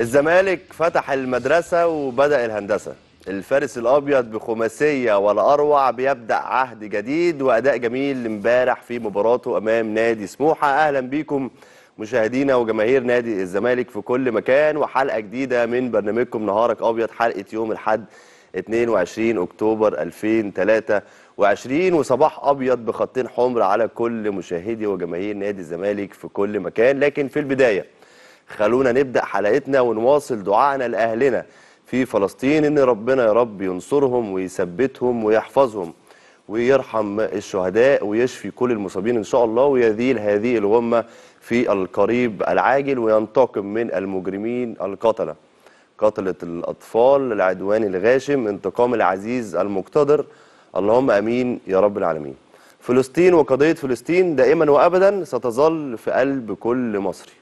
الزمالك فتح المدرسة وبدأ الهندسة الفارس الأبيض بخماسية ولا أروع بيبدأ عهد جديد وأداء جميل امبارح في مباراته أمام نادي سموحة أهلا بيكم مشاهدينا وجماهير نادي الزمالك في كل مكان وحلقة جديدة من برنامجكم نهارك أبيض حلقة يوم الحد 22 أكتوبر 2023 وصباح أبيض بخطين حمر على كل مشاهدي وجماهير نادي الزمالك في كل مكان لكن في البداية خلونا نبدأ حلقتنا ونواصل دعائنا لأهلنا في فلسطين إن ربنا يا رب ينصرهم ويثبتهم ويحفظهم ويرحم الشهداء ويشفي كل المصابين إن شاء الله ويذيل هذه الغمة في القريب العاجل وينتقم من المجرمين القتلة قتلة الأطفال العدوان الغاشم انتقام العزيز المقتدر اللهم أمين يا رب العالمين فلسطين وقضية فلسطين دائما وأبدا ستظل في قلب كل مصري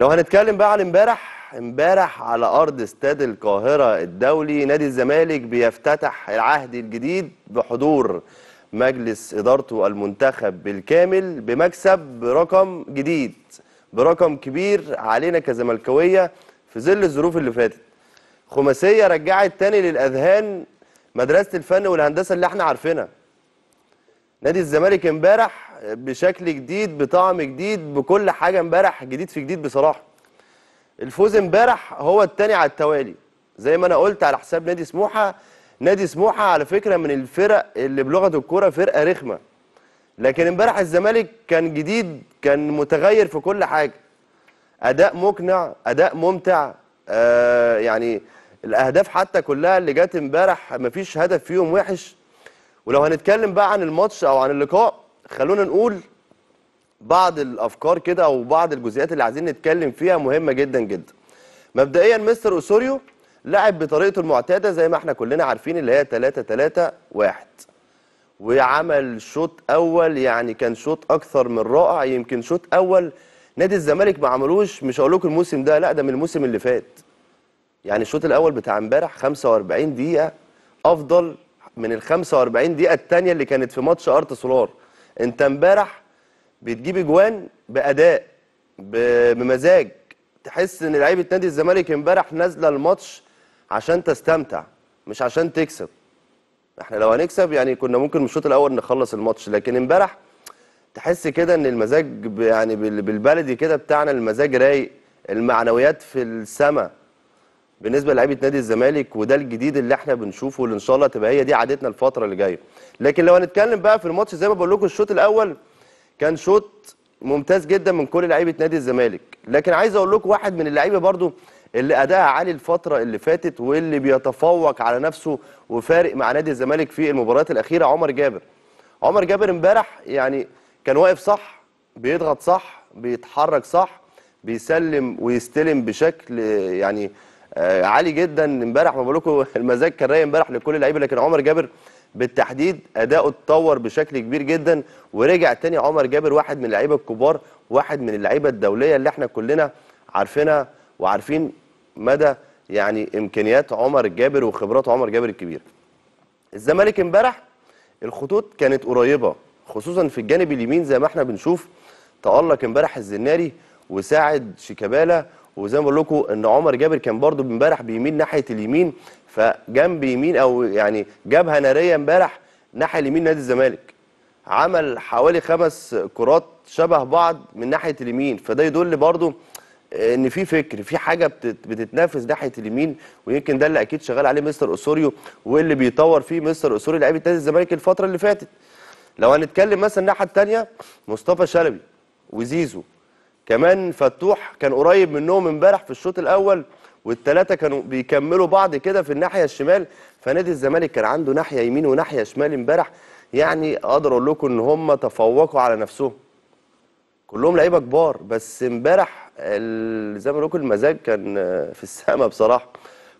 لو هنتكلم بقى عن امبارح امبارح على ارض استاد القاهره الدولي نادي الزمالك بيفتتح العهد الجديد بحضور مجلس ادارته المنتخب بالكامل بمكسب برقم جديد برقم كبير علينا كزملكاويه في ظل الظروف اللي فاتت خماسيه رجعت تاني للاذهان مدرسه الفن والهندسه اللي احنا عارفينها نادي الزمالك امبارح بشكل جديد بطعم جديد بكل حاجه امبارح جديد في جديد بصراحه الفوز امبارح هو الثاني على التوالي زي ما انا قلت على حساب نادي سموحه نادي سموحه على فكره من الفرق اللي بلغه الكوره فرقه رخمه لكن امبارح الزمالك كان جديد كان متغير في كل حاجه اداء مقنع اداء ممتع آه يعني الاهداف حتى كلها اللي جت امبارح مفيش هدف فيهم وحش ولو هنتكلم بقى عن الماتش او عن اللقاء خلونا نقول بعض الافكار كده او بعض الجزئيات اللي عايزين نتكلم فيها مهمه جدا جدا مبدئيا مستر اوسوريو لعب بطريقته المعتاده زي ما احنا كلنا عارفين اللي هي 3 3 1 وعمل شوط اول يعني كان شوط اكثر من رائع يمكن شوط اول نادي الزمالك ما عملوش مش هقول لكم الموسم ده لا ده من الموسم اللي فات يعني الشوط الاول بتاع امبارح 45 دقيقه افضل من ال 45 دقيقه الثانيه اللي كانت في ماتش ارت سولار انت امبارح بتجيب اجوان باداء بمزاج تحس ان لعيبه نادي الزمالك امبارح نازله الماتش عشان تستمتع مش عشان تكسب احنا لو هنكسب يعني كنا ممكن من الشوط الاول نخلص الماتش لكن امبارح تحس كده ان المزاج يعني بالبلدي كده بتاعنا المزاج رايق المعنويات في السماء بالنسبه لعيبه نادي الزمالك وده الجديد اللي احنا بنشوفه اللي ان شاء الله تبقى هي دي عادتنا الفتره اللي جايه لكن لو هنتكلم بقى في الماتش زي ما بقول لكم الشوط الاول كان شوط ممتاز جدا من كل لعيبه نادي الزمالك لكن عايز اقول لكم واحد من اللعيبه برده اللي اداها عالي الفتره اللي فاتت واللي بيتفوق على نفسه وفارق مع نادي الزمالك في المباريات الاخيره عمر جابر عمر جابر امبارح يعني كان واقف صح بيضغط صح بيتحرك صح بيسلم ويستلم بشكل يعني آه، عالي جدا امبارح ما بقول المزاج كان رايق امبارح لكل اللعيبه لكن عمر جابر بالتحديد اداؤه اتطور بشكل كبير جدا ورجع تاني عمر جابر واحد من اللعيبه الكبار واحد من اللعيبه الدوليه اللي احنا كلنا عارفينها وعارفين مدى يعني امكانيات عمر جابر وخبرات عمر جابر الكبيره. الزمالك امبارح الخطوط كانت قريبه خصوصا في الجانب اليمين زي ما احنا بنشوف تالق امبارح الزناري وساعد شيكابالا وزي ما بقول لكم ان عمر جابر كان برده امبارح بيميل ناحيه اليمين فجنب يمين او يعني جبهه ناريه امبارح ناحيه اليمين نادي الزمالك عمل حوالي خمس كرات شبه بعض من ناحيه اليمين فده يدل برده ان في فكر في حاجه بتتنافس ناحيه اليمين ويمكن ده اللي اكيد شغال عليه مستر اسوريو واللي بيطور فيه مستر اسوريو لعيبه نادي الزمالك الفتره اللي فاتت لو هنتكلم مثلا الناحيه الثانيه مصطفى شلبي وزيزو كمان فتوح كان قريب منهم امبارح في الشوط الاول والثلاثه كانوا بيكملوا بعض كده في الناحيه الشمال فنادي الزمالك كان عنده ناحيه يمين وناحيه شمال امبارح يعني اقدر اقول لكم ان هم تفوقوا على نفسهم كلهم لعيبه كبار بس امبارح زي ما بقول المزاج كان في السماء بصراحه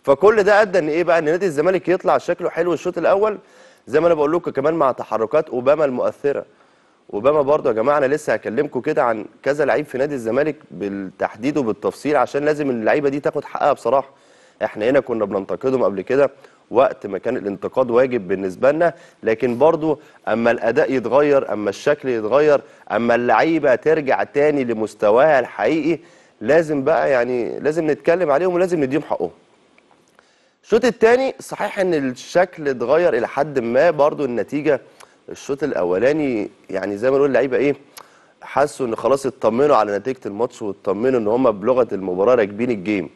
فكل ده ادى ان ايه بقى ان نادي الزمالك يطلع شكله حلو الشوط الاول زي ما انا بقول لكم كمان مع تحركات اوباما المؤثره وبما برضو يا جماعه انا لسه هكلمكم كده عن كذا لعيب في نادي الزمالك بالتحديد وبالتفصيل عشان لازم اللعيبه دي تاخد حقها بصراحه احنا هنا كنا بننتقدهم قبل كده وقت ما كان الانتقاد واجب بالنسبه لنا لكن برضو اما الاداء يتغير اما الشكل يتغير اما اللعيبه ترجع تاني لمستواها الحقيقي لازم بقى يعني لازم نتكلم عليهم ولازم نديهم حقهم الشوط الثاني صحيح ان الشكل اتغير الى حد ما برضو النتيجه الشوط الاولاني يعني زي ما نقول اللعيبه ايه حسوا ان خلاص اطمنوا على نتيجه الماتش واطمنوا ان هم بلغه المباراه راكبين الجيم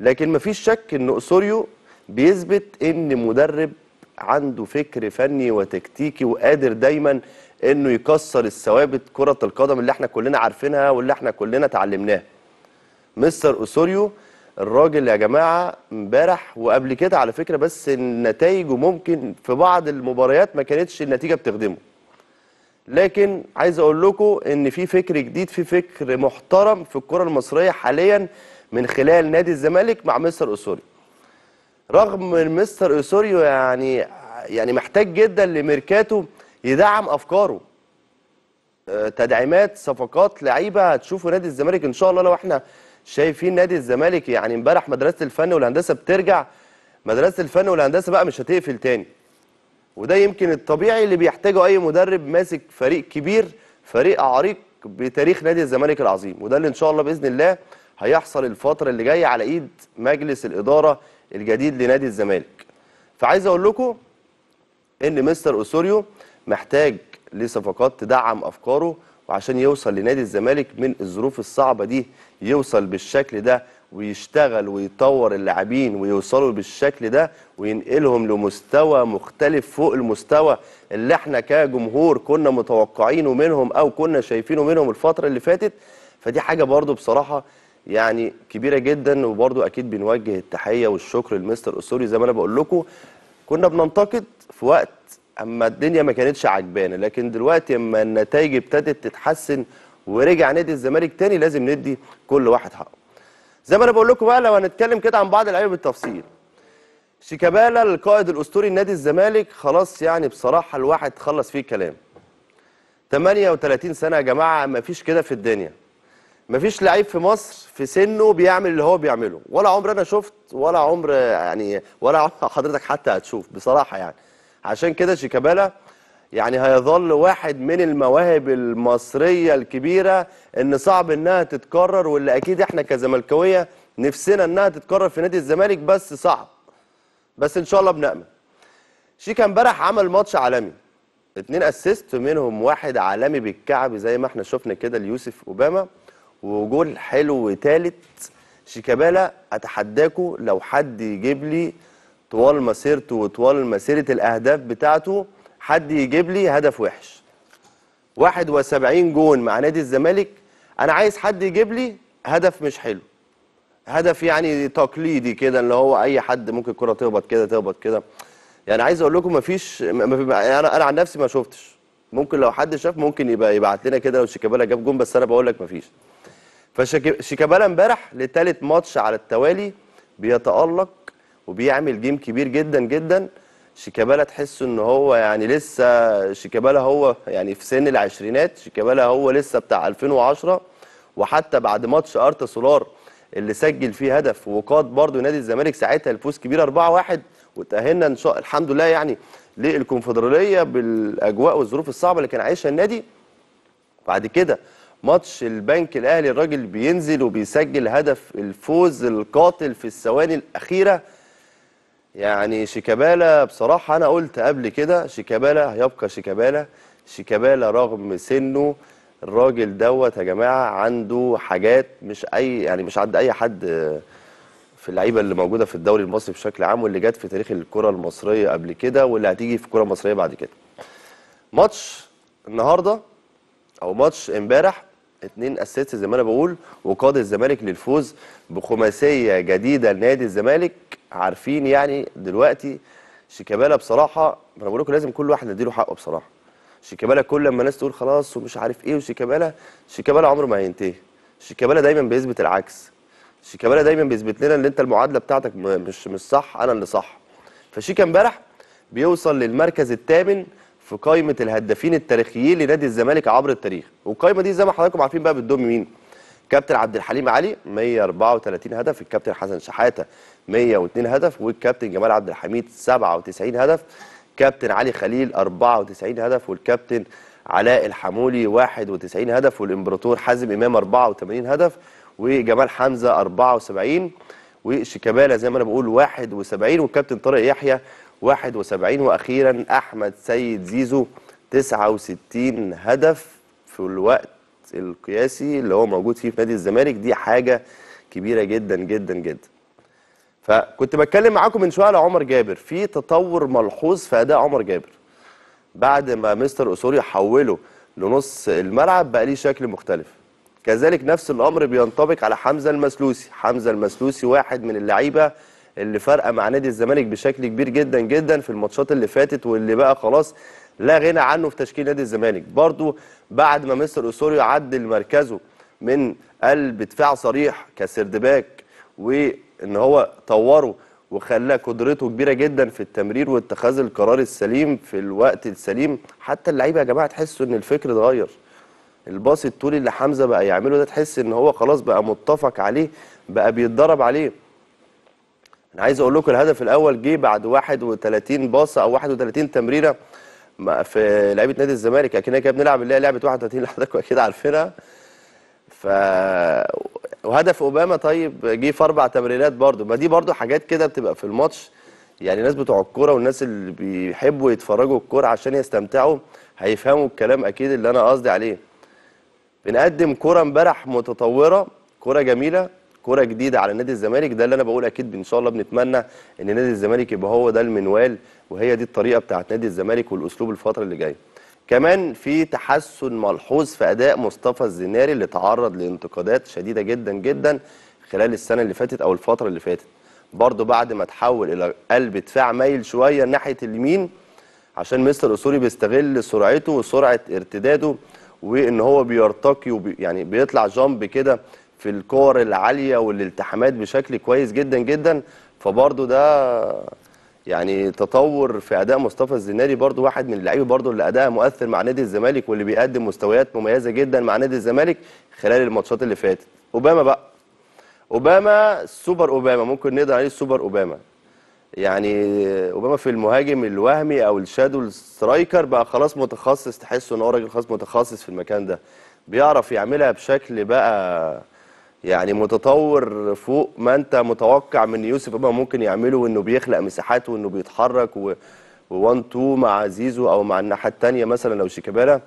لكن مفيش شك ان اسوريو بيثبت ان مدرب عنده فكر فني وتكتيكي وقادر دايما انه يكسر الثوابت كره القدم اللي احنا كلنا عارفينها واللي احنا كلنا اتعلمناها مستر اسوريو الراجل يا جماعه امبارح وقبل كده على فكره بس النتائج ممكن في بعض المباريات ما كانتش النتيجه بتخدمه لكن عايز اقول لكم ان في فكر جديد في فكر محترم في الكره المصريه حاليا من خلال نادي الزمالك مع مستر اسوريو رغم ان مستر اسوريو يعني يعني محتاج جدا لميركاتو يدعم افكاره آه، تدعيمات صفقات لعيبه هتشوفوا نادي الزمالك ان شاء الله لو احنا شايفين نادي الزمالك يعني امبارح مدرسه الفن والهندسه بترجع مدرسه الفن والهندسه بقى مش هتقفل تاني وده يمكن الطبيعي اللي بيحتاجه اي مدرب ماسك فريق كبير فريق عريق بتاريخ نادي الزمالك العظيم وده اللي ان شاء الله باذن الله هيحصل الفتره اللي جايه على ايد مجلس الاداره الجديد لنادي الزمالك فعايز اقول لكم ان مستر اوسوريو محتاج لصفقات تدعم افكاره وعشان يوصل لنادي الزمالك من الظروف الصعبه دي يوصل بالشكل ده ويشتغل ويطور اللاعبين ويوصلوا بالشكل ده وينقلهم لمستوى مختلف فوق المستوى اللي احنا كجمهور كنا متوقعينه منهم او كنا شايفينه منهم الفتره اللي فاتت فدي حاجه برده بصراحه يعني كبيره جدا وبرده اكيد بنوجه التحيه والشكر لمستر اسوري زي ما انا بقول لكم كنا بننتقد في وقت اما الدنيا ما كانتش عجبانه لكن دلوقتي اما النتائج ابتدت تتحسن ورجع نادي الزمالك تاني لازم ندي كل واحد حقه زي ما انا بقول لكم بقى لو هنتكلم كده عن بعض اللعيبه بالتفصيل شيكابالا القائد الاسطوري لنادي الزمالك خلاص يعني بصراحه الواحد خلص فيه الكلام 38 سنه يا جماعه ما فيش كده في الدنيا ما فيش لعيب في مصر في سنه بيعمل اللي هو بيعمله ولا عمر انا شفت ولا عمر يعني ولا حضرتك حتى هتشوف بصراحه يعني عشان كده شيكابالا يعني هيظل واحد من المواهب المصرية الكبيرة ان صعب انها تتكرر واللي اكيد احنا كزملكاويه نفسنا انها تتكرر في نادي الزمالك بس صعب بس ان شاء الله بنأمل شيكا امبارح عمل ماتش عالمي اتنين اسيست منهم واحد عالمي بالكعب زي ما احنا شفنا كده ليوسف اوباما وجول حلو تالت شيكابالا اتحداكوا لو حد يجيب لي طوال مسيرته وطوال مسيرة الأهداف بتاعته حد يجيب لي هدف وحش 71 جون مع نادي الزمالك أنا عايز حد يجيب لي هدف مش حلو هدف يعني تقليدي كده اللي هو أي حد ممكن كرة تهبط كده تهبط كده يعني عايز أقول لكم مفيش أنا أنا عن نفسي ما شفتش ممكن لو حد شاف ممكن يبقى يبعت لنا كده لو شيكابالا جاب جون بس أنا بقول لك مفيش فشيكابالا امبارح لثالث ماتش على التوالي بيتألق وبيعمل جيم كبير جدا جدا شيكابالا تحس ان هو يعني لسه شيكابالا هو يعني في سن العشرينات شيكابالا هو لسه بتاع 2010 وحتى بعد ماتش ارتا سولار اللي سجل فيه هدف وقاد برضو نادي الزمالك ساعتها الفوز كبير 4-1 وتاهلنا ان شاء الحمد لله يعني للكونفدراليه بالاجواء والظروف الصعبه اللي كان عايشها النادي بعد كده ماتش البنك الاهلي الراجل بينزل وبيسجل هدف الفوز القاتل في الثواني الاخيره يعني شيكابالا بصراحة أنا قلت قبل كده شيكابالا هيبقى شيكابالا شيكابالا رغم سنه الراجل دوت يا جماعة عنده حاجات مش أي يعني مش عند أي حد في اللعيبة اللي موجودة في الدوري المصري بشكل عام واللي جت في تاريخ الكرة المصرية قبل كده واللي هتيجي في الكرة المصرية بعد كده. ماتش النهارده أو ماتش امبارح اتنين اسيست زي ما انا بقول وقاد الزمالك للفوز بخماسيه جديده لنادي الزمالك عارفين يعني دلوقتي شيكابالا بصراحه انا بقول لكم لازم كل واحد نديله حقه بصراحه شيكابالا كل لما الناس تقول خلاص ومش عارف ايه وشيكابالا شيكابالا عمره ما هينتهي شيكابالا دايما بيثبت العكس شيكابالا دايما بيثبت لنا ان انت المعادله بتاعتك مش مش صح انا اللي صح فشيكا امبارح بيوصل للمركز الثامن في قائمه الهدافين التاريخيين لنادي الزمالك عبر التاريخ والقائمه دي زي ما حضراتكم عارفين بقى بتضم مين كابتن عبد الحليم علي 134 هدف الكابتن حسن شحاته 102 هدف والكابتن جمال عبد الحميد 97 هدف كابتن علي خليل 94 هدف والكابتن علاء الحمولي 91 هدف والامبراطور حازم امام 84 هدف وجمال حمزه 74 وشيكابالا زي ما انا بقول 71 والكابتن طارق يحيى 71 واخيرا احمد سيد زيزو 69 هدف في الوقت القياسي اللي هو موجود فيه في نادي الزمالك دي حاجه كبيره جدا جدا جدا فكنت بتكلم معاكم من شويه على عمر جابر في تطور ملحوظ في اداء عمر جابر بعد ما مستر اسوري حوله لنص الملعب بقى ليه شكل مختلف كذلك نفس الامر بينطبق على حمزه المسلوسي حمزه المسلوسي واحد من اللعيبه اللي فارقه مع نادي الزمالك بشكل كبير جدا جدا في الماتشات اللي فاتت واللي بقى خلاص لا غنى عنه في تشكيل نادي الزمالك برضو بعد ما مستر اسوريو عدل مركزه من قلب دفاع صريح كسردباك وان هو طوره وخلاه قدرته كبيره جدا في التمرير واتخاذ القرار السليم في الوقت السليم حتى اللعيبه يا جماعه تحسوا ان الفكر اتغير الباص الطولي اللي حمزه بقى يعمله ده تحس ان هو خلاص بقى متفق عليه بقى بيتدرب عليه انا عايز اقول لكم الهدف الاول جه بعد 31 باصه او 31 تمريره في لعيبه نادي الزمالك اكننا كده بنلعب اللي هي لعبه 31 اللي حضرتك اكيد عارفينها ف وهدف اوباما طيب جه في اربع تمريرات برده ما دي برده حاجات كده بتبقى في الماتش يعني الناس بتوع الكوره والناس اللي بيحبوا يتفرجوا الكوره عشان يستمتعوا هيفهموا الكلام اكيد اللي انا قصدي عليه بنقدم كوره امبارح متطوره كوره جميله كوره جديده على نادي الزمالك ده اللي انا بقول اكيد ان شاء الله بنتمنى ان نادي الزمالك يبقى هو ده المنوال وهي دي الطريقه بتاعت نادي الزمالك والاسلوب الفتره اللي جايه كمان في تحسن ملحوظ في اداء مصطفى الزناري اللي تعرض لانتقادات شديده جدا جدا خلال السنه اللي فاتت او الفتره اللي فاتت برضو بعد ما تحول الى قلب دفاع مايل شويه ناحيه اليمين عشان مستر اسوري بيستغل سرعته وسرعه ارتداده وان هو بيرتقي وبي يعني بيطلع جامب كده في الكور العاليه والالتحامات بشكل كويس جدا جدا فبرضو ده يعني تطور في اداء مصطفى الزناري برضو واحد من اللعيبه برضو اللي اداء مؤثر مع نادي الزمالك واللي بيقدم مستويات مميزه جدا مع نادي الزمالك خلال الماتشات اللي فاتت اوباما بقى اوباما سوبر اوباما ممكن نقدر عليه سوبر اوباما يعني اوباما في المهاجم الوهمي او الشادو سترايكر بقى خلاص متخصص تحسه ان هو راجل خلاص متخصص في المكان ده بيعرف يعملها بشكل بقى يعني متطور فوق ما انت متوقع من يوسف امام ممكن يعمله وانه بيخلق مساحات وانه بيتحرك و 1 تو مع زيزو او مع الناحيه الثانيه مثلا لو شيكابالا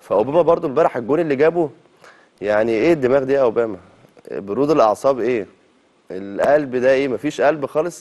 فاوباما برضو امبارح الجون اللي جابه يعني ايه الدماغ دي يا اوباما برود الاعصاب ايه القلب ده ايه مفيش قلب خالص